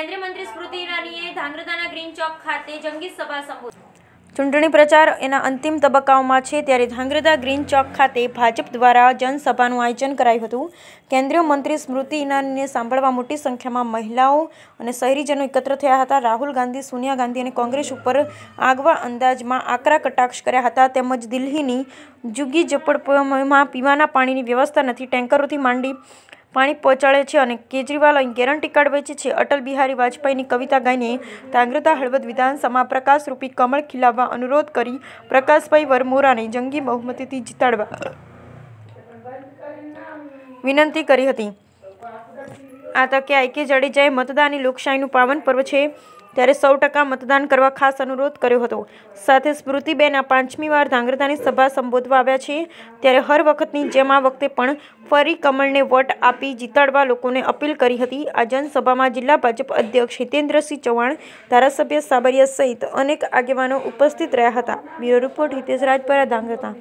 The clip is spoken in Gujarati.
કેન્દ્રીય મંત્રી સ્મૃતિ ઈરાનીએ ધાંગ્રધાના ગ્રીન ચોક ખાતે જંગી સભા સંબોધી ચૂંટણી પ્રચાર એના અંતિમ તબક્કાઓમાં છે ત્યારે ધાંગ્રધા ગ્રીન ચોક ખાતે ભાજપ દ્વારા જનસભાનું આયોજન કરાયું હતું કેન્દ્રીય મંત્રી સ્મૃતિ ઈરાનીને સાંભળવા મોટી સંખ્યામાં મહિલાઓ અને શહેરીજનો એકત્ર થયા હતા રાહુલ ગાંધી સોનિયા ગાંધી અને કોંગ્રેસ ઉપર આગવા અંદાજમાં આકરા કટાક્ષ કર્યા હતા તેમજ દિલ્હીની જુગી ઝપડમાં પીવાના પાણીની વ્યવસ્થા નથી ટેન્કરોથી માંડી પાણી પહોંચાડે છે અને કેજરીવાલ અહીં ગેરંટી કાર્ડ વેચે છે અટલ બિહારી વાજપેયીની કવિતા ગાઈને તાંગ્રતા હળવદ વિધાનસભામાં પ્રકાશરૂપી કમળ ખીલાવવા અનુરોધ કરી પ્રકાશભાઈ વરમોરાને જંગી બહુમતીથી જીતાડવા વિનંતી કરી હતી આ તકે આઈકે જાડેજાએ મતદાની લોકશાહીનું પાવન પર્વ છે ત્યારે સૌ ટકા મતદાન કરવા ખાસ અનુરોધ કર્યો હતો સાથે સ્મૃતિબેન આ પાંચમી વાર ધાંગરધાની સભા સંબોધવા આવ્યા છે ત્યારે હર વખતની જેમ આ વખતે પણ ફરી કમળને વોટ આપી જીતાડવા લોકોને અપીલ કરી હતી આ જનસભામાં જિલ્લા ભાજપ અધ્યક્ષ હિતેન્દ્રસિંહ ચૌહાણ ધારાસભ્ય સાબરિયા સહિત અનેક આગેવાનો ઉપસ્થિત રહ્યા હતા બ્યુરો રિપોર્ટ હિતેશ રાજપરા ધાંગરધા